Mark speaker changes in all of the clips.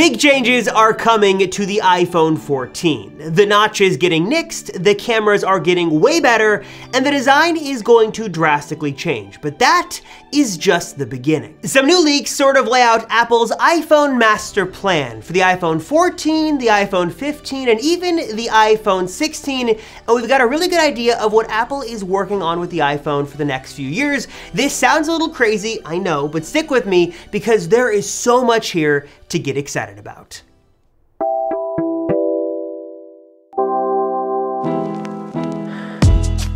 Speaker 1: Big changes are coming to the iPhone 14. The notch is getting nixed, the cameras are getting way better, and the design is going to drastically change. But that is just the beginning. Some new leaks sort of lay out Apple's iPhone master plan for the iPhone 14, the iPhone 15, and even the iPhone 16. And we've got a really good idea of what Apple is working on with the iPhone for the next few years. This sounds a little crazy, I know, but stick with me because there is so much here to get excited about.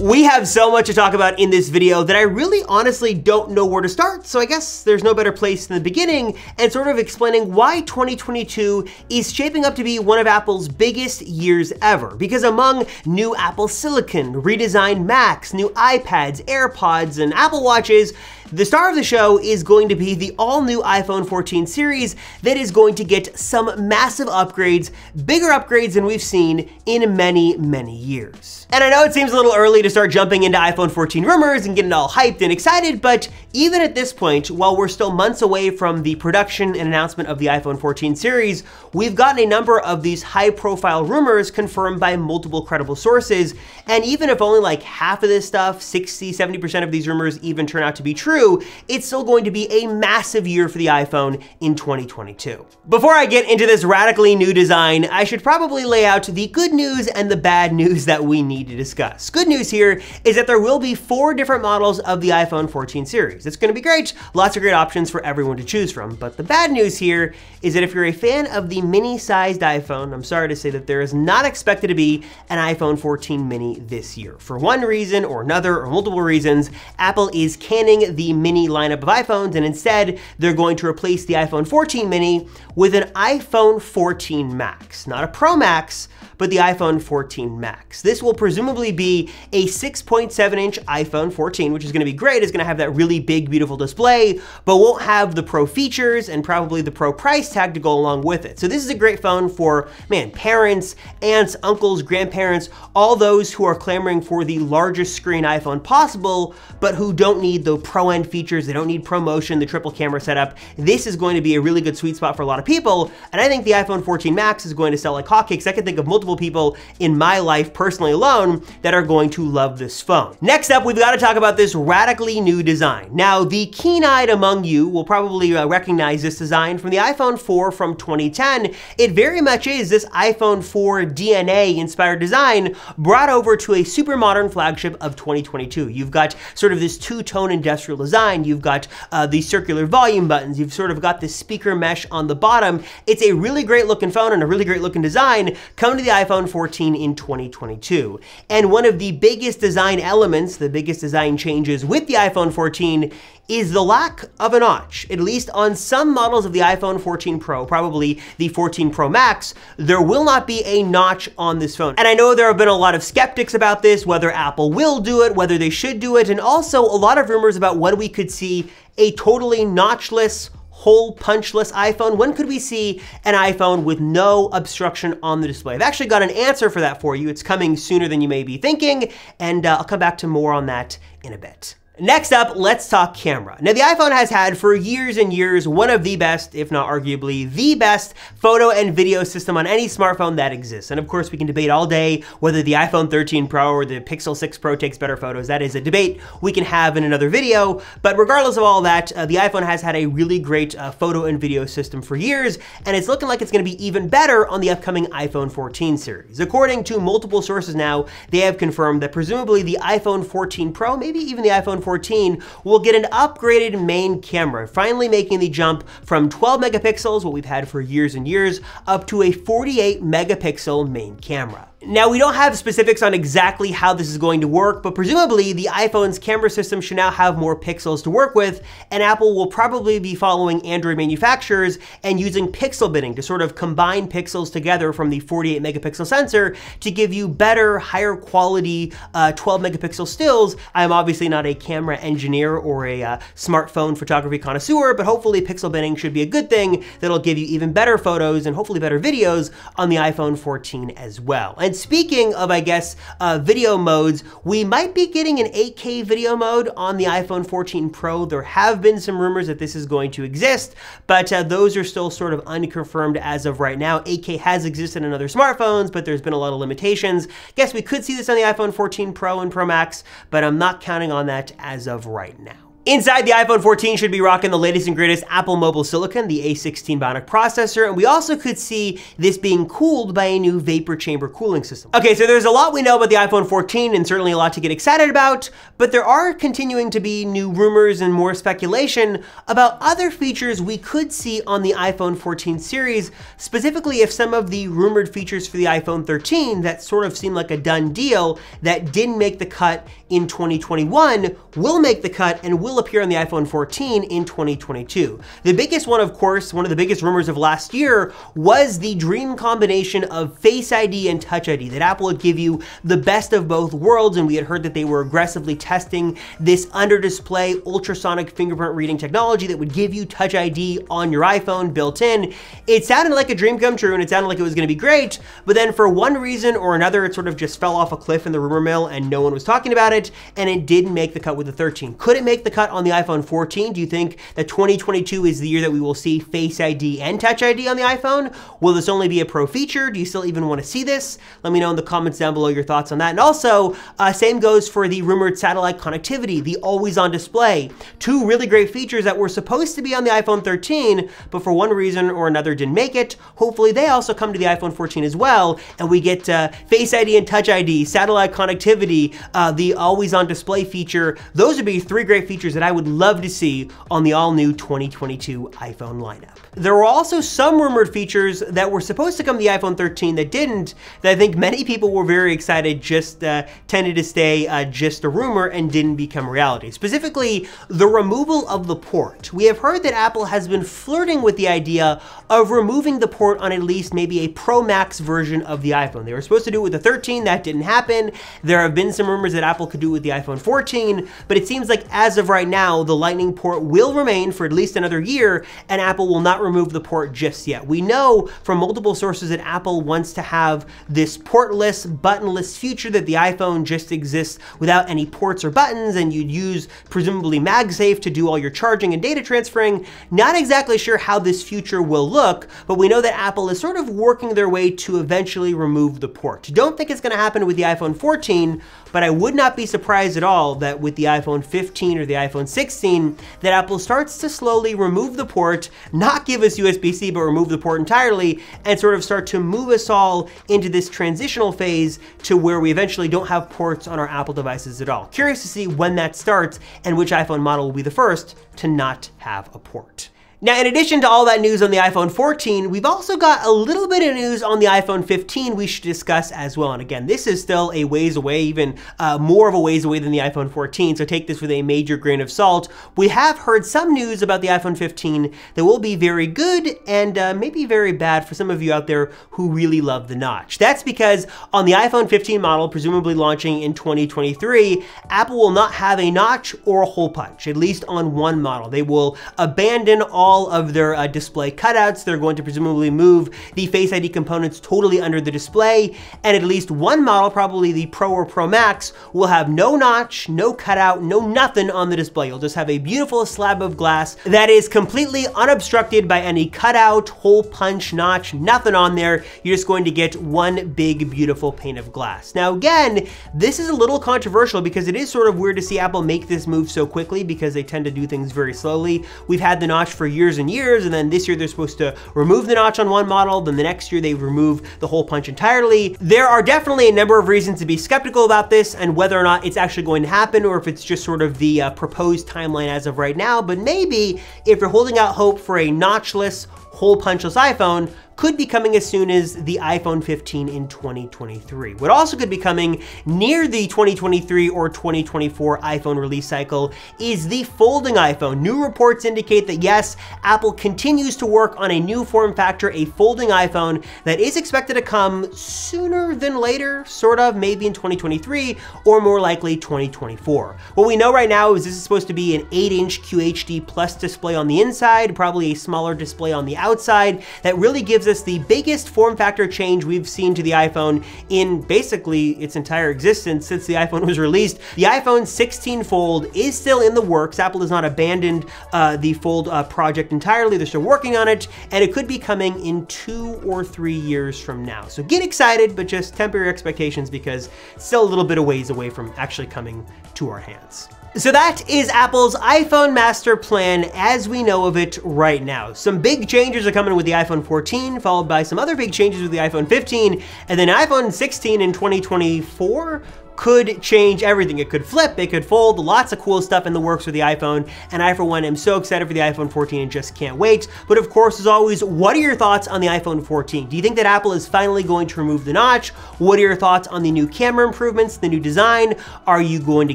Speaker 1: We have so much to talk about in this video that I really honestly don't know where to start, so I guess there's no better place than the beginning and sort of explaining why 2022 is shaping up to be one of Apple's biggest years ever. Because among new Apple Silicon, redesigned Macs, new iPads, AirPods, and Apple Watches, the star of the show is going to be the all-new iPhone 14 series that is going to get some massive upgrades, bigger upgrades than we've seen in many, many years. And I know it seems a little early to start jumping into iPhone 14 rumors and getting all hyped and excited, but even at this point, while we're still months away from the production and announcement of the iPhone 14 series, we've gotten a number of these high-profile rumors confirmed by multiple credible sources, and even if only like half of this stuff, 60, 70% of these rumors even turn out to be true, true, it's still going to be a massive year for the iPhone in 2022. Before I get into this radically new design, I should probably lay out the good news and the bad news that we need to discuss. Good news here is that there will be four different models of the iPhone 14 series. It's gonna be great, lots of great options for everyone to choose from, but the bad news here is that if you're a fan of the mini-sized iPhone, I'm sorry to say that there is not expected to be an iPhone 14 mini this year. For one reason or another, or multiple reasons, Apple is canning the mini lineup of iPhones, and instead, they're going to replace the iPhone 14 mini with an iPhone 14 Max. Not a Pro Max, but the iPhone 14 Max. This will presumably be a 6.7 inch iPhone 14, which is gonna be great. It's gonna have that really big, beautiful display, but won't have the pro features and probably the pro price tag to go along with it. So this is a great phone for, man, parents, aunts, uncles, grandparents, all those who are clamoring for the largest screen iPhone possible, but who don't need the pro end features, they don't need ProMotion, the triple camera setup. This is going to be a really good sweet spot for a lot of people, and I think the iPhone 14 Max is going to sell like hotcakes. I can think of multiple people in my life personally alone that are going to love this phone. Next up, we've got to talk about this radically new design. Now, the keen-eyed among you will probably uh, recognize this design from the iPhone 4 from 2010. It very much is this iPhone 4 DNA inspired design brought over to a super modern flagship of 2022. You've got sort of this two-tone industrial design, you've got uh, the circular volume buttons, you've sort of got this speaker mesh on the bottom. It's a really great looking phone and a really great looking design. Come to the iPhone 14 in 2022. And one of the biggest design elements, the biggest design changes with the iPhone 14 is the lack of a notch. At least on some models of the iPhone 14 Pro, probably the 14 Pro Max, there will not be a notch on this phone. And I know there have been a lot of skeptics about this, whether Apple will do it, whether they should do it, and also a lot of rumors about what we could see a totally notchless hole punchless iPhone? When could we see an iPhone with no obstruction on the display? I've actually got an answer for that for you. It's coming sooner than you may be thinking, and uh, I'll come back to more on that in a bit. Next up, let's talk camera. Now the iPhone has had for years and years one of the best, if not arguably the best, photo and video system on any smartphone that exists. And of course we can debate all day whether the iPhone 13 Pro or the Pixel 6 Pro takes better photos. That is a debate we can have in another video. But regardless of all that, uh, the iPhone has had a really great uh, photo and video system for years, and it's looking like it's gonna be even better on the upcoming iPhone 14 series. According to multiple sources now, they have confirmed that presumably the iPhone 14 Pro, maybe even the iPhone 14 will get an upgraded main camera, finally making the jump from 12 megapixels, what we've had for years and years, up to a 48 megapixel main camera. Now, we don't have specifics on exactly how this is going to work, but presumably the iPhone's camera system should now have more pixels to work with, and Apple will probably be following Android manufacturers and using pixel binning to sort of combine pixels together from the 48 megapixel sensor to give you better, higher quality uh, 12 megapixel stills. I'm obviously not a camera engineer or a uh, smartphone photography connoisseur, but hopefully pixel binning should be a good thing that'll give you even better photos and hopefully better videos on the iPhone 14 as well. And and speaking of, I guess, uh, video modes, we might be getting an 8K video mode on the iPhone 14 Pro. There have been some rumors that this is going to exist, but uh, those are still sort of unconfirmed as of right now. 8K has existed in other smartphones, but there's been a lot of limitations. Guess we could see this on the iPhone 14 Pro and Pro Max, but I'm not counting on that as of right now. Inside, the iPhone 14 should be rocking the latest and greatest Apple Mobile Silicon, the A16 Bionic processor, and we also could see this being cooled by a new vapor chamber cooling system. Okay, so there's a lot we know about the iPhone 14 and certainly a lot to get excited about, but there are continuing to be new rumors and more speculation about other features we could see on the iPhone 14 series, specifically if some of the rumored features for the iPhone 13 that sort of seemed like a done deal that didn't make the cut in 2021 will make the cut and will appear on the iPhone 14 in 2022. The biggest one, of course, one of the biggest rumors of last year was the dream combination of Face ID and Touch ID, that Apple would give you the best of both worlds, and we had heard that they were aggressively testing this under display ultrasonic fingerprint reading technology that would give you Touch ID on your iPhone built in. It sounded like a dream come true, and it sounded like it was gonna be great, but then for one reason or another, it sort of just fell off a cliff in the rumor mill and no one was talking about it, and it didn't make the cut with the 13. Could it make the cut? on the iPhone 14? Do you think that 2022 is the year that we will see Face ID and Touch ID on the iPhone? Will this only be a pro feature? Do you still even want to see this? Let me know in the comments down below your thoughts on that. And also, uh, same goes for the rumored satellite connectivity, the always on display. Two really great features that were supposed to be on the iPhone 13, but for one reason or another didn't make it. Hopefully they also come to the iPhone 14 as well, and we get uh, Face ID and Touch ID, satellite connectivity, uh, the always on display feature. Those would be three great features features that I would love to see on the all-new 2022 iPhone lineup. There were also some rumored features that were supposed to come to the iPhone 13 that didn't, that I think many people were very excited just uh, tended to stay uh, just a rumor and didn't become reality. Specifically, the removal of the port. We have heard that Apple has been flirting with the idea of removing the port on at least maybe a Pro Max version of the iPhone. They were supposed to do it with the 13, that didn't happen. There have been some rumors that Apple could do it with the iPhone 14, but it seems like as of right right now, the Lightning port will remain for at least another year, and Apple will not remove the port just yet. We know from multiple sources that Apple wants to have this portless, buttonless future that the iPhone just exists without any ports or buttons, and you'd use presumably MagSafe to do all your charging and data transferring. Not exactly sure how this future will look, but we know that Apple is sort of working their way to eventually remove the port. Don't think it's gonna happen with the iPhone 14, but I would not be surprised at all that with the iPhone 15 or the iPhone iPhone 16 that Apple starts to slowly remove the port, not give us USB-C, but remove the port entirely, and sort of start to move us all into this transitional phase to where we eventually don't have ports on our Apple devices at all. Curious to see when that starts and which iPhone model will be the first to not have a port. Now, in addition to all that news on the iPhone 14, we've also got a little bit of news on the iPhone 15 we should discuss as well. And again, this is still a ways away, even uh, more of a ways away than the iPhone 14, so take this with a major grain of salt. We have heard some news about the iPhone 15 that will be very good and uh, maybe very bad for some of you out there who really love the notch. That's because on the iPhone 15 model, presumably launching in 2023, Apple will not have a notch or a hole punch, at least on one model. They will abandon all all of their uh, display cutouts. They're going to presumably move the Face ID components totally under the display, and at least one model, probably the Pro or Pro Max, will have no notch, no cutout, no nothing on the display. You'll just have a beautiful slab of glass that is completely unobstructed by any cutout, hole punch, notch, nothing on there. You're just going to get one big, beautiful pane of glass. Now again, this is a little controversial because it is sort of weird to see Apple make this move so quickly because they tend to do things very slowly. We've had the notch for years years and years, and then this year they're supposed to remove the notch on one model, then the next year they remove the hole punch entirely. There are definitely a number of reasons to be skeptical about this and whether or not it's actually going to happen or if it's just sort of the uh, proposed timeline as of right now, but maybe if you're holding out hope for a notchless hole punchless iPhone could be coming as soon as the iPhone 15 in 2023. What also could be coming near the 2023 or 2024 iPhone release cycle is the folding iPhone. New reports indicate that yes, Apple continues to work on a new form factor, a folding iPhone that is expected to come sooner than later, sort of, maybe in 2023 or more likely 2024. What we know right now is this is supposed to be an 8-inch QHD plus display on the inside, probably a smaller display on the outside outside that really gives us the biggest form factor change we've seen to the iPhone in basically its entire existence since the iPhone was released. The iPhone 16 Fold is still in the works. Apple has not abandoned uh, the Fold uh, project entirely. They're still working on it, and it could be coming in two or three years from now. So get excited, but just temper your expectations because it's still a little bit of ways away from actually coming to our hands. So that is Apple's iPhone master plan as we know of it right now. Some big changes are coming with the iPhone 14, followed by some other big changes with the iPhone 15, and then iPhone 16 in 2024 could change everything. It could flip, it could fold, lots of cool stuff in the works for the iPhone, and I for one am so excited for the iPhone 14 and just can't wait. But of course, as always, what are your thoughts on the iPhone 14? Do you think that Apple is finally going to remove the notch? What are your thoughts on the new camera improvements, the new design? Are you going to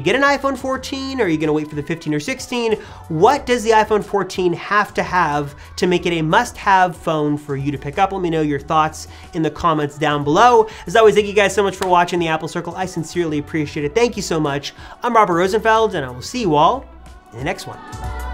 Speaker 1: get an iPhone 14? Are you gonna wait for the 15 or 16? What does the iPhone 14 have to have to make it a must-have phone for you to pick up? Let me know your thoughts in the comments down below. As always, thank you guys so much for watching the Apple Circle. I sincerely appreciate it. Thank you so much. I'm Robert Rosenfeld, and I will see you all in the next one.